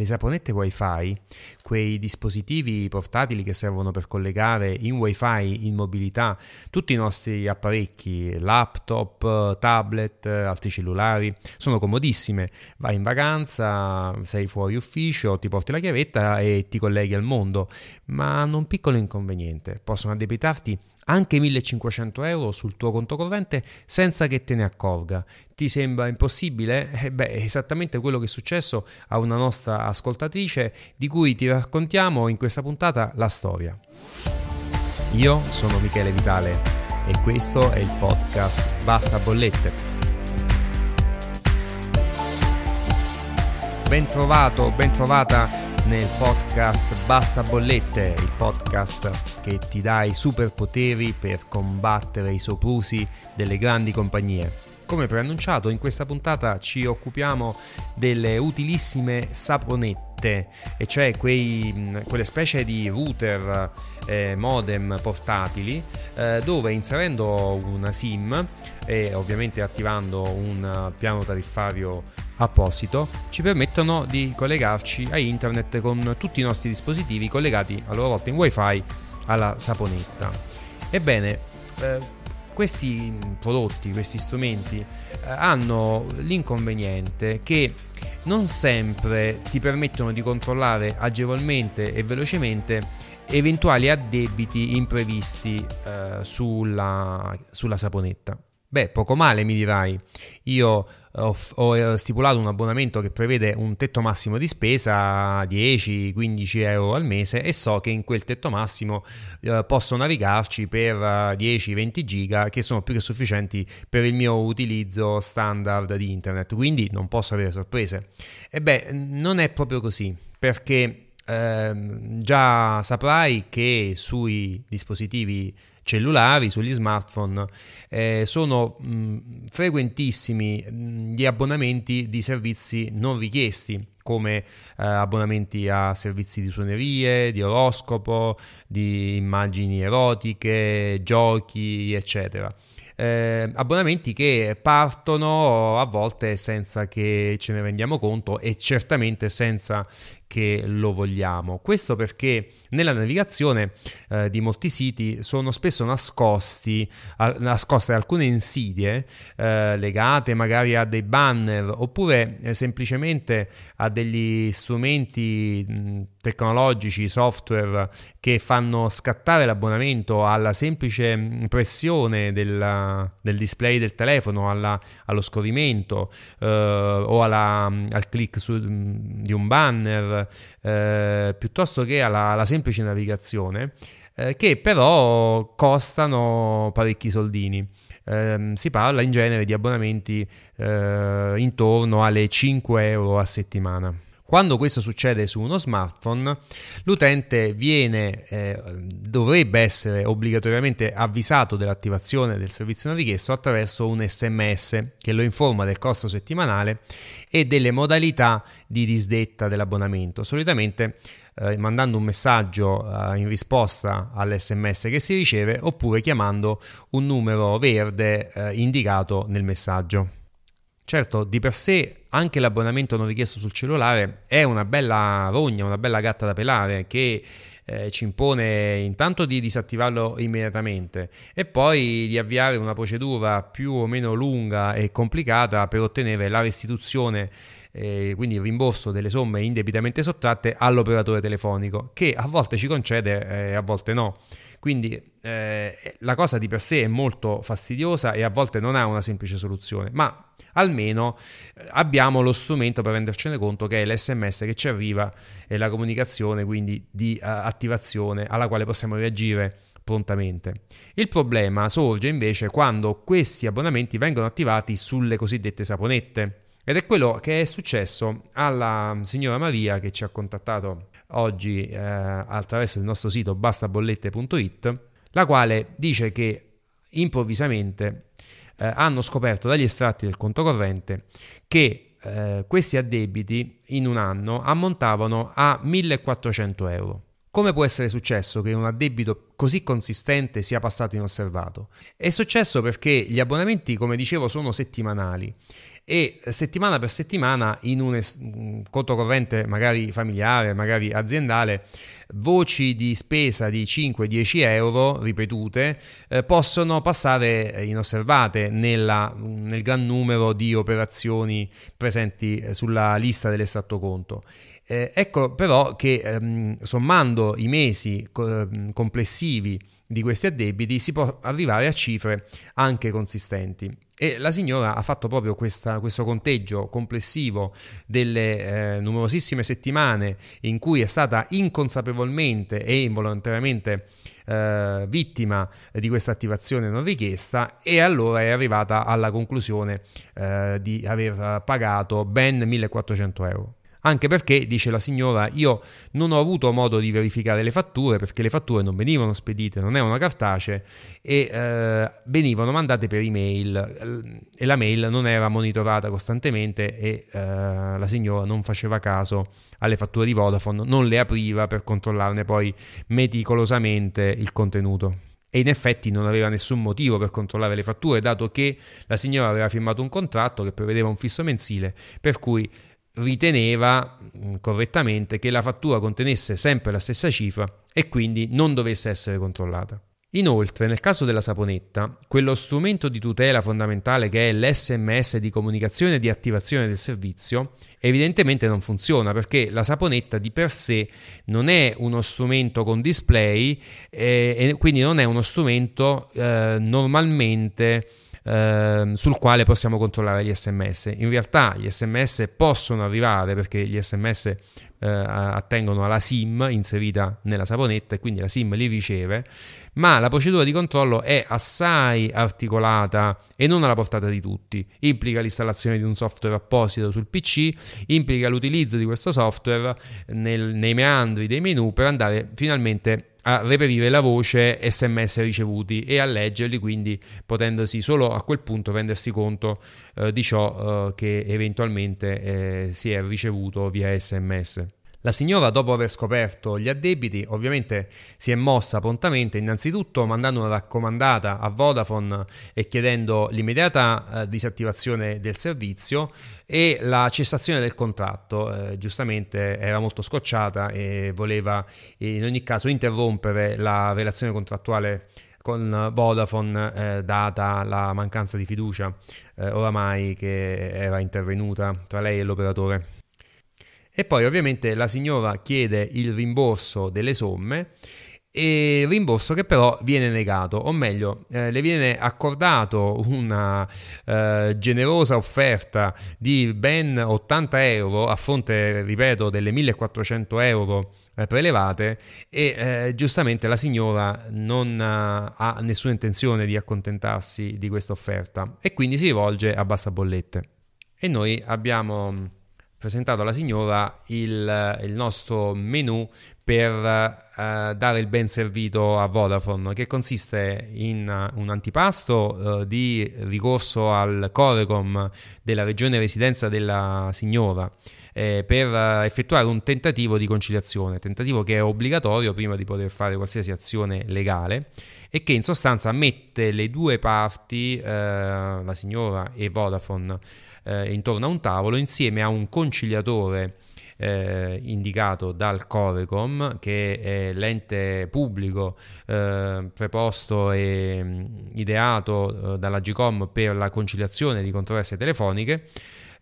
le saponette wifi, quei dispositivi portatili che servono per collegare in wifi, in mobilità, tutti i nostri apparecchi, laptop, tablet, altri cellulari, sono comodissime. Vai in vacanza, sei fuori ufficio, ti porti la chiavetta e ti colleghi al mondo, ma hanno un piccolo inconveniente, possono addebitarti anche 1500 euro sul tuo conto corrente senza che te ne accorga. Ti sembra impossibile? Eh beh, è esattamente quello che è successo a una nostra ascoltatrice di cui ti raccontiamo in questa puntata la storia. Io sono Michele Vitale e questo è il podcast Basta Bollette. Bentrovato, bentrovata nel podcast Basta Bollette, il podcast che ti dà i superpoteri per combattere i soprusi delle grandi compagnie. Come preannunciato, in questa puntata ci occupiamo delle utilissime saponette e cioè quei, mm, quelle specie di router eh, modem portatili eh, dove inserendo una SIM e ovviamente attivando un piano tariffario apposito ci permettono di collegarci a internet con tutti i nostri dispositivi collegati a loro volta in wifi alla saponetta. Ebbene, eh, questi prodotti, questi strumenti eh, hanno l'inconveniente che non sempre ti permettono di controllare agevolmente e velocemente eventuali addebiti imprevisti eh, sulla, sulla saponetta. Beh, poco male mi dirai. Io eh, ho, ho, eh, stipulato un abbonamento che prevede un tetto massimo di spesa 10-15 euro al mese e so che in quel tetto massimo eh, posso navigarci per 10-20 eh, giga che sono più che sufficienti per il mio utilizzo standard di internet quindi non posso avere sorprese e beh non è proprio così perché Ehm, già saprai che sui dispositivi cellulari, sugli smartphone, eh, sono mh, mm, frequentissimi mm, gli abbonamenti di servizi non richiesti come eh, abbonamenti a servizi di suonerie, di oroscopo, di immagini erotiche, giochi, eccetera eh, abbonamenti che partono oh, a volte senza che ce ne rendiamo conto e certamente senza che lo vogliamo. Questo perché nella navigazione eh, di molti siti sono spesso nascosti, a, nascoste alcune insidie eh, legate magari a dei banner oppure eh, semplicemente a degli strumenti mh, tecnologici, software che fanno scattare l'abbonamento alla semplice pressione della, del display del telefono alla, allo scorrimento eh, o alla, al click su, mm, di un banner eh, piuttosto che alla, alla semplice navigazione eh, che però costano parecchi soldini. Ehm, si parla in genere di abbonamenti eh, intorno alle 5 euro a settimana. Quando questo succede su uno smartphone, l'utente viene, eh, dovrebbe essere obbligatoriamente avvisato dell'attivazione del servizio richiesto attraverso un sms che lo informa del costo settimanale e delle modalità di disdetta dell'abbonamento. Solitamente eh, mandando un messaggio eh, in risposta all'SMS che si riceve oppure chiamando un numero verde eh, indicato nel messaggio. Certo, di per sé anche l'abbonamento non richiesto sul cellulare è una bella rogna, una bella gatta da pelare che eh, ci impone intanto di disattivarlo immediatamente e poi di avviare una procedura più o meno lunga e complicata per ottenere la restituzione eh, quindi il rimborso delle somme indebitamente sottratte all'operatore telefonico, che a volte ci concede eh, e eh, a volte no. Quindi eh, eh, la cosa di per sé è molto fastidiosa e a volte non ha una semplice soluzione, ma almeno eh, abbiamo lo strumento per rendercene conto che è l'SMS che ci arriva e la comunicazione quindi di uh, attivazione alla quale possiamo reagire prontamente. Il problema sorge invece quando questi abbonamenti vengono attivati sulle cosiddette saponette ed è quello che è successo alla signora Maria che ci ha contattato oggi eh, attraverso il nostro sito bastabollette.it, la quale dice che improvvisamente eh, hanno scoperto dagli estratti del conto corrente che eh, questi addebiti in un anno ammontavano a 1400 euro. Come può essere successo che un addebito così consistente sia passato inosservato? È successo perché gli abbonamenti, come dicevo, sono settimanali e settimana per settimana in un, es- mm, conto corrente magari familiare, magari aziendale, voci di spesa di 5-10 euro ripetute eh, possono passare eh, inosservate nella, mm, nel gran numero di operazioni presenti eh, sulla lista dell'estratto conto. Eh, ecco però che ehm, sommando i mesi co- ehm, complessivi di questi addebiti si può arrivare a cifre anche consistenti. E la signora ha fatto proprio questa, questo conteggio complessivo delle eh, numerosissime settimane in cui è stata inconsapevolmente e involontariamente eh, vittima di questa attivazione non richiesta e allora è arrivata alla conclusione eh, di aver pagato ben 1400 euro. Anche perché, dice la signora, io non ho avuto modo di verificare le fatture perché le fatture non venivano spedite, non erano cartacee e eh, venivano mandate per email e la mail non era monitorata costantemente e eh, la signora non faceva caso alle fatture di Vodafone, non le apriva per controllarne poi meticolosamente il contenuto e in effetti non aveva nessun motivo per controllare le fatture, dato che la signora aveva firmato un contratto che prevedeva un fisso mensile, per cui riteneva mm, correttamente che la fattura contenesse sempre la stessa cifra e quindi non dovesse essere controllata. Inoltre, nel caso della saponetta, quello strumento di tutela fondamentale che è l'SMS di comunicazione e di attivazione del servizio, evidentemente non funziona perché la saponetta di per sé non è uno strumento con display eh, e quindi non è uno strumento eh, normalmente Ehm, sul quale possiamo controllare gli sms. In realtà gli sms possono arrivare perché gli sms eh, attengono alla SIM inserita nella saponetta e quindi la SIM li riceve, ma la procedura di controllo è assai articolata e non alla portata di tutti. Implica l'installazione di un software apposito sul PC, implica l'utilizzo di questo software nel, nei meandri dei menu per andare finalmente a reperire la voce sms ricevuti e a leggerli, quindi potendosi solo a quel punto rendersi conto eh, di ciò eh, che eventualmente eh, si è ricevuto via sms. La signora, dopo aver scoperto gli addebiti, ovviamente si è mossa prontamente, innanzitutto mandando una raccomandata a Vodafone e chiedendo l'immediata eh, disattivazione del servizio e la cessazione del contratto. Eh, giustamente era molto scocciata e voleva in ogni caso interrompere la relazione contrattuale con Vodafone eh, data la mancanza di fiducia eh, oramai che era intervenuta tra lei e l'operatore. E poi ovviamente la signora chiede il rimborso delle somme e rimborso che però viene negato, o meglio, eh, le viene accordato una eh, generosa offerta di ben 80 euro a fronte, ripeto, delle 1400 euro eh, prelevate e eh, giustamente la signora non eh, ha nessuna intenzione di accontentarsi di questa offerta e quindi si rivolge a bassa bollette. E noi abbiamo presentato alla signora il, il nostro menu per uh, dare il ben servito a Vodafone, che consiste in eh, un antipasto uh, di ricorso al Corecom della regione residenza della signora eh, per effettuare un tentativo di conciliazione, tentativo che è obbligatorio prima di poter fare qualsiasi azione legale e che in sostanza mette le due parti, la signora e Vodafone, eh, intorno a un tavolo insieme a un conciliatore eh, indicato dal Corecom, che è l'ente pubblico eh, preposto e mm, ideato eh, dalla GCOM per la conciliazione di controversie telefoniche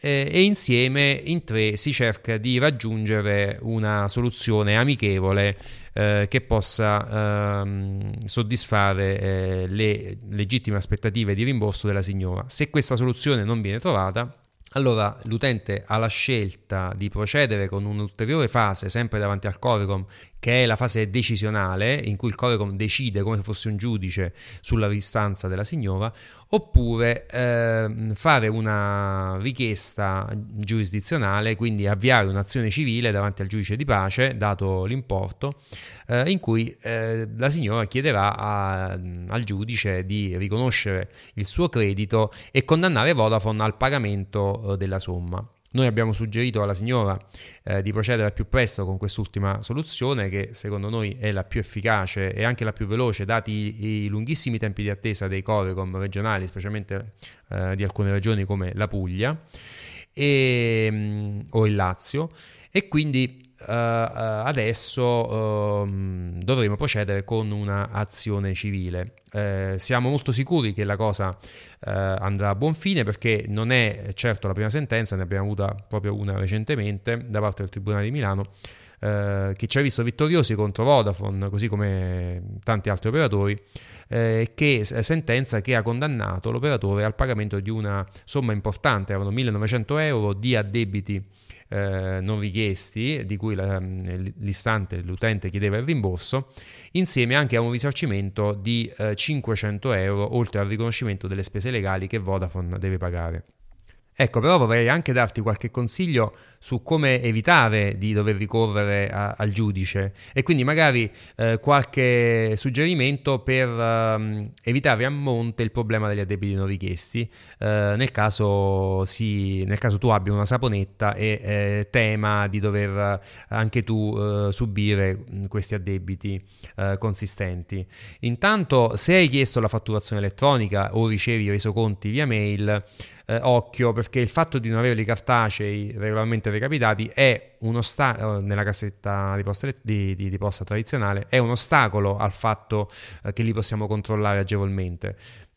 eh, e insieme in tre si cerca di raggiungere una soluzione amichevole eh, che possa ehm, soddisfare eh, le legittime aspettative di rimborso della signora. Se questa soluzione non viene trovata, allora l'utente ha la scelta di procedere con un'ulteriore fase sempre davanti al Coricom che è la fase decisionale in cui il Corecom decide come se fosse un giudice sulla distanza della signora, oppure eh, fare una richiesta giurisdizionale, quindi avviare un'azione civile davanti al giudice di pace, dato l'importo, eh, in cui eh, la signora chiederà a, al giudice di riconoscere il suo credito e condannare Vodafone al pagamento eh, della somma. Noi abbiamo suggerito alla signora eh, di procedere al più presto con quest'ultima soluzione che secondo noi è la più efficace e anche la più veloce dati i, i lunghissimi tempi di attesa dei Corecom regionali, specialmente eh, di alcune regioni come la Puglia e, mm, o il Lazio e quindi eh, eh, adesso ehm, dovremo procedere con un'azione civile. Eh, siamo molto sicuri che la cosa andrà a buon fine perché non è certo la prima sentenza, ne abbiamo avuta proprio una recentemente da parte del Tribunale di Milano che ci ha visto vittoriosi contro Vodafone, così come tanti altri operatori, eh, che sentenza che ha condannato l'operatore al pagamento di una somma importante, erano 1900 euro di addebiti eh, non richiesti, di cui la, mm, l'istante, l'utente chiedeva il rimborso, insieme anche a un risarcimento di eh, 500 euro, oltre al riconoscimento delle spese legali che Vodafone deve pagare. Ecco, però vorrei anche darti qualche consiglio su come evitare di dover ricorrere a, al giudice e quindi magari eh, qualche suggerimento per eh, evitare a monte il problema degli addebiti non richiesti eh, nel, caso si, nel, caso tu abbia una saponetta e eh, tema di dover eh, anche tu eh, subire mm, questi addebiti consistenti. Intanto se hai chiesto la fatturazione elettronica o ricevi i resoconti via mail, eh, occhio perché il fatto di non avere i cartacei regolarmente recapitati è un ostacolo eh, nella cassetta di posta, di, di, di posta, tradizionale è un ostacolo al fatto eh, che li possiamo controllare agevolmente.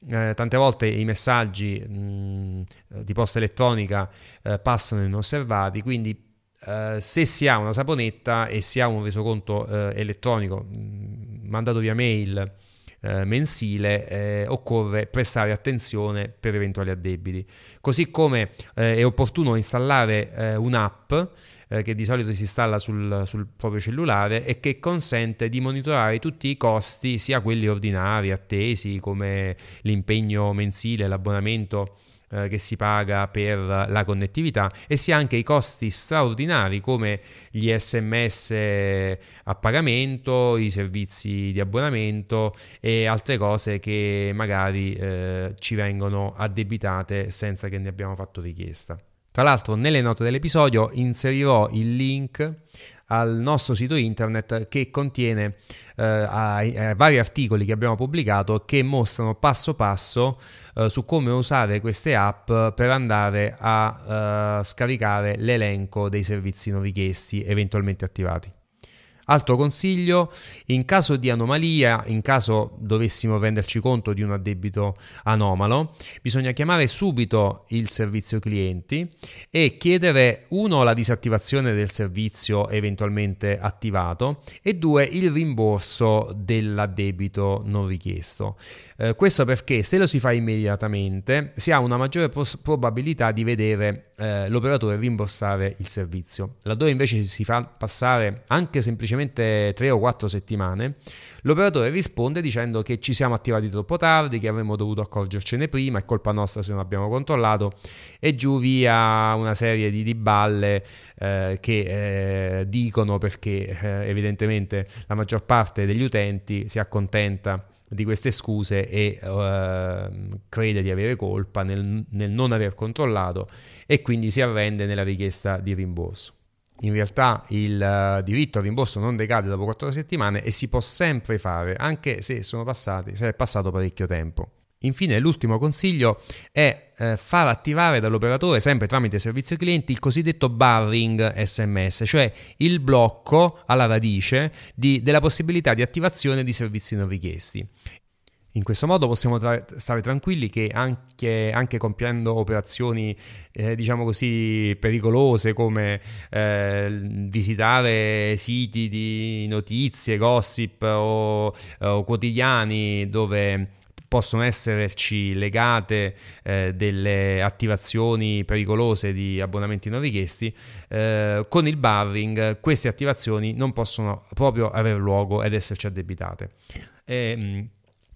Eh, tante volte i messaggi mh, mm, di posta elettronica eh, passano inosservati, quindi Uh, se si ha una saponetta e si ha un resoconto uh, elettronico mh, mm, mandato via mail eh, mensile eh, occorre prestare attenzione per eventuali addebiti. Così come eh, è opportuno installare eh, un'app eh, che di solito si installa sul, sul, proprio cellulare e che consente di monitorare tutti i costi, sia quelli ordinari, attesi, come l'impegno mensile, l'abbonamento eh, che si paga per la connettività e si ha anche i costi straordinari come gli sms eh, a pagamento, i servizi di abbonamento e altre cose che magari eh, ci vengono addebitate senza che ne abbiamo fatto richiesta. Tra l'altro nelle note dell'episodio inserirò il link al nostro sito internet che contiene eh, a, a vari articoli che abbiamo pubblicato che mostrano passo passo eh, su come usare queste app per andare a eh, scaricare l'elenco dei servizi non richiesti eventualmente attivati. Altro consiglio, in caso di anomalia, in caso dovessimo renderci conto di un addebito anomalo, bisogna chiamare subito il servizio clienti e chiedere uno la disattivazione del servizio eventualmente attivato e due il rimborso dell'addebito non richiesto. Eh, questo perché se lo si fa immediatamente si ha una maggiore pros- probabilità di vedere eh, l'operatore rimborsare il servizio. Laddove invece si fa passare anche semplicemente 3 o 4 settimane, l'operatore risponde dicendo che ci siamo attivati troppo tardi, che avremmo dovuto accorgercene prima, è colpa nostra se non abbiamo controllato e giù via una serie di, diballe eh, che eh, dicono perché eh, evidentemente la maggior parte degli utenti si accontenta di queste scuse e uh, crede di avere colpa nel, nel non aver controllato e quindi si arrende nella richiesta di rimborso. In realtà il eh, diritto al rimborso non decade dopo 14 settimane e si può sempre fare, anche se, passati, se è passato parecchio tempo. Infine, l'ultimo consiglio è eh, far attivare dall'operatore, sempre tramite servizio clienti, il cosiddetto barring SMS, cioè il blocco alla radice di, della possibilità di attivazione di servizi non richiesti. In questo modo possiamo tra- stare tranquilli che anche, anche compiendo operazioni, eh, diciamo così, pericolose come eh, visitare siti di notizie, gossip o, o quotidiani dove possono esserci legate eh, delle attivazioni pericolose di abbonamenti non richiesti, eh, con il barring queste attivazioni non possono proprio avere luogo ed esserci addebitate. E, mm,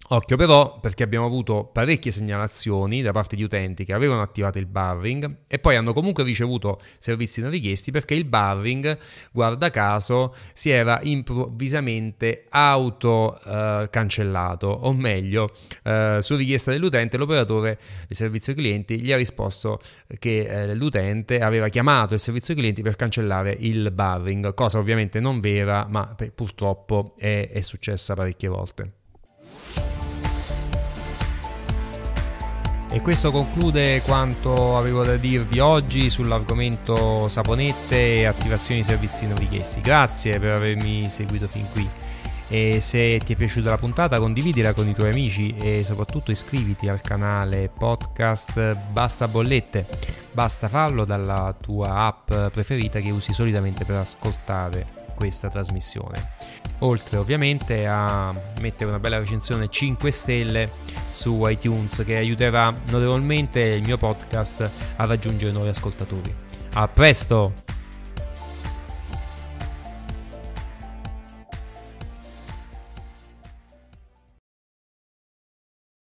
Occhio però perché abbiamo avuto parecchie segnalazioni da parte di utenti che avevano attivato il barring e poi hanno comunque ricevuto servizi non richiesti perché il barring, guarda caso, si era improvvisamente autocancellato, eh, o meglio, eh, su richiesta dell'utente l'operatore del servizio clienti gli ha risposto che eh, l'utente aveva chiamato il servizio clienti per cancellare il barring, cosa ovviamente non vera ma purtroppo è, è successa parecchie volte. E questo conclude quanto avevo da dirvi oggi sull'argomento saponette e attivazioni servizi non richiesti. Grazie per avermi seguito fin qui. E se ti è piaciuta la puntata condividila con i tuoi amici e soprattutto iscriviti al canale podcast Basta Bollette. Basta farlo dalla tua app preferita che usi solitamente per ascoltare questa trasmissione. Oltre ovviamente a mettere una bella recensione 5 stelle su iTunes che aiuterà notevolmente il mio podcast a raggiungere nuovi ascoltatori. A presto!